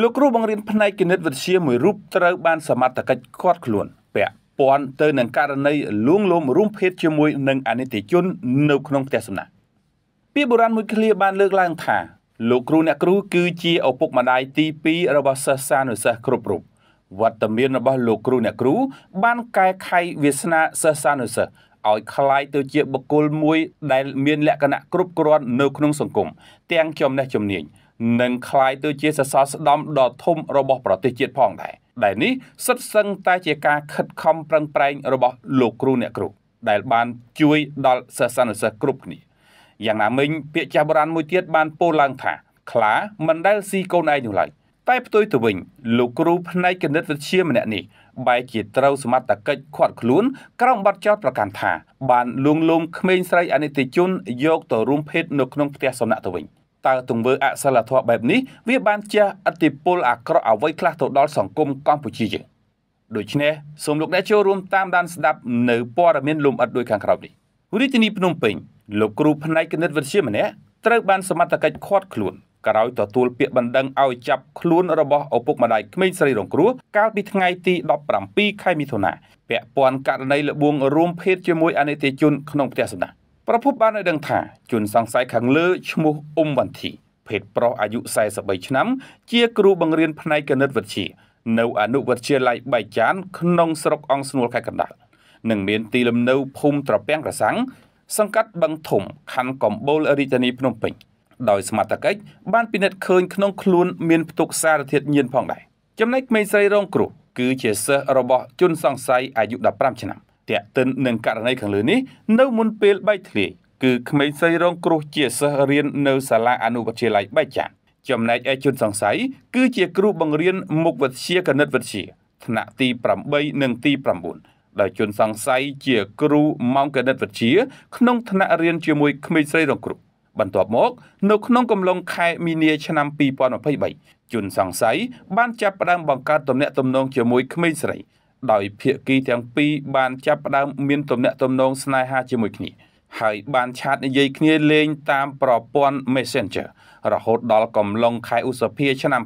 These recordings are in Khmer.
លោកគ្រូបង្រៀនផ្នែកគណិតវិទ្យាមួយរូបត្រូវបានសមត្ថកិច្ចឃាត់ខ្លួនពាក់ព័ន្ធទៅនឹងករណីលួងលោមរួមភេទជាមួយនឹងអនិច្ចជននៅក្នុងផ្ទះសំណាក់ពាក្យបុរាណមួយឃ្លាបានលើកឡើងថាលោកគ្រូអ្នកគ្រូគឺជាឪពុកម្ដាយទី2របស់សិស្សានុសិស្សគ្រប់រូបវត្តមានរបស់លោកគ្រូអ្នកគ្រូបានកែខៃវាសនាសិស្សានុសិស្សឲ្យคล้ายទៅជាបុគ្គលមួយដែលមានលក្ខណៈគ្រប់គ្រាន់នៅក្នុងសង្គមទាំងចំណេះជំនាញនិងคล้ายទៅជាសសរស្តម្ភដ៏ធំរបស់ប្រទេសជាតិផងដែរដែលនេះសិតសឹងតែជាការខិតខំប្រឹងប្រែងរបស់លោកគ្រូអ្នកគ្រូដែល បានជួយដល់សិស្សានុសិស្សគ្រប់គ្នាយ៉ាងណាមិញពាក្យចាស់បុរាណមួយទៀតបានពោលឡើងថា ខ្លាមិនដែលស៊ីកូនឯងនោះឡើយតែផ្ទុយទៅវិញ លោកគ្រូផ្នែកគណិតវិទ្យាម្នាក់នេះបែរជាត្រូវសមត្ថកិច្ចខាត់ខ្លួនក្រោមបាត់ចោតប្រកាន់ថាបានលួងលោមក្មេងស្រី អនិច្ចជនយកទៅរួមភេទនៅក្នុងផ្ទះសំណាក់ទៅវិញ។តើទង្វើអសិលធម៌បែបនេះវាបានជះឥទ្ធិពលអាក្រក់អ្វីខ្លះទៅដល់សង្គមកម្ពុជាដូច្នេះសូមលោកអ្នកចូលរួមតាមដានស្ដាប់នៅព័ត៌មានលំអិតដូចខាងក្រោមនេះរាជធានីភ្នំពេញលោកគ្រូផ្នែកគណិតវិទ្យាម្នាក់ត្រូវបានសមត្ថកិច្ចឃាត់ខ្លួន ក្រោយទទួលពាក្យបណ្ដឹងឲ្យចាប់ខ្លួនរបស់ឪពុកម្ដាយក្មេងស្រីរង គ្រោះកាលពីថ្ងៃទី17ខែមិថុនាពាក់ព័ន្ធករណីល្បួងរួមភេទជាមួយអនិច្ចជនក្នុងផ្ទះសម្ដែងប្រពន្ធបានឲ្យដឹងថាជនសង្ស័យខាងលើឈ្មោះអ៊ុំវណ្ធី ភេទប្រុសអាយុ43ឆ្នាំជាគ្រូបង្រៀនផ្នែកគណិតវិទ្យានៅអនុវិទ្យាល័យបៃចានក្នុងស្រុកអង្គស្នួលខេត្តកណ្ដាលនិងមានទីលំនៅភូមិត្រពាំងកសាំងសង្កាត់បឹងធំខណ្ឌកំបូលរាជធានីភ្នំពេញដោយសមត្ថកិច្ចបានពិនិត្យឃើញក្នុងខ្លួនមានផ្ទុកសារធាតុញៀនផងដែរចំណែកក្មេងស្រីរង គ្រោះគឺជាសិស្សរបស់ជនសង្ស័យអាយុ15ឆ្នាំតែកតិននឹងករណីខាងលើនេះនៅមុនពេលបែកធ្លាយគឺក្មេងស្រីរងគ្រោះជាសិស្សរៀននៅសាលាអនុវិទ្យាល័យបៃចាចំណែកឯជនសង្ស័យគឺជាគ្រូបង្រៀនមុខវិជ្ជាគណិតវិទ្យាថ្នាក់ទី8និងទី9ដោយជនសង្ស័យជាគ្រូម៉ោងគណិតវិទ្យាក្នុងថ្នាក់រៀនជាមួយក្មេងស្រីរងគ្រោះបន្ទាប់មកនៅក្នុងកំឡុងខែមីនាឆ្នាំ2023ជនសង្ស័យបានចាប់ផ្ដើមបង្កើតទំនាក់ទំនងជាមួយក្មេងស្រីដោយភាគីទាំងពីរបានចាប់ផ្ដើមមានទំនាក់ទំនងស្នេហាជាមួយគ្នាហើយបានឆាតនិយាយគ្នាលេងតាមប្រព័ន្ធ Messenger រហូតដល់កំឡុងខែឧសភាឆ្នាំ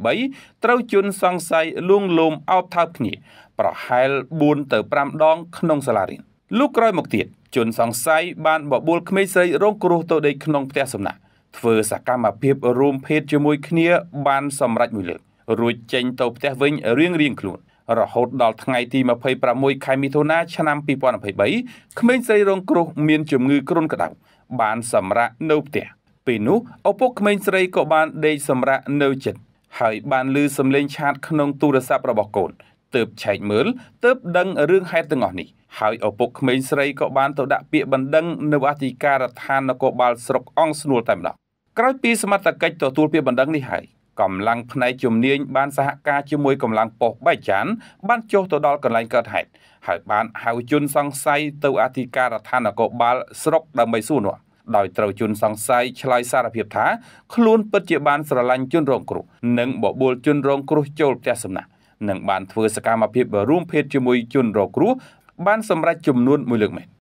2023ត្រូវជន់សង្ស័យលួងលោមអោបថើបគ្នា ប្រហែល4ទៅ5ដង ក្នុងសាលារៀនលុះក្រោយមកទៀតជនសង្ស័យបានបបួលក្មេងស្រីរងគ្រោះទៅដេកក្នុងផ្ទះសំណាក់ធ្វើសកម្មភាពរួមភេទជាមួយគ្នាបានសម្រេចមួយលើករួចចេញទៅផ្ទះ វិញរៀងៗខ្លួនរហូតដល់ថ្ងៃទី26ខែមិថុនា ឆ្នាំ2023ក្មេងស្រីរងគ្រោះ មានជំងឺគ្រុនក្តៅបានសម្រាកនៅផ្ទះពេលនោះឪពុកក្មេងស្រីក៏បានដេកសម្រាកនៅចិត្តហើយបានលឺសំឡេងឆាតក្នុងទូរស័ព្ទរបស់កូនទើបឆែកមើលទើបដឹងរឿងហេតុទាំងអស់នេះហើយឪពុកក្មេងស្រីក៏បានទៅដាក់ពាក្យបណ្ដឹងនៅអធិការដ្ឋាននគរបាលស្រុកអង្គស្នួលតែម្ដងក្រោយពីសមត្ថកិច្ចទទួលពាក្យបណ្ដឹងនេះហើយកម្លាំងផ្នែកជំនាញបានសហការជាមួយកម្លាំងប៉ុស្តិ៍បៃចានបានចុះទៅដល់កន្លែងកើតហេតុហើយបានហៅជនសង្ស័យទៅអធិការដ្ឋាននគរបាលស្រុកដើម្បីសួរនោះដោយត្រូវជនសង្ស័យឆ្លើយសារភាពថាខ្លួនពិតជាបានស្រឡាញ់ជនរងគ្រោះនិងបបួលជនរងគ្រោះចូលផ្ទះសំណាក់និងបានធ្វើសកម្មភាពរួមភេទជាមួយជនរងគ្រោះបានសម្រេចចំនួន1លើកមែន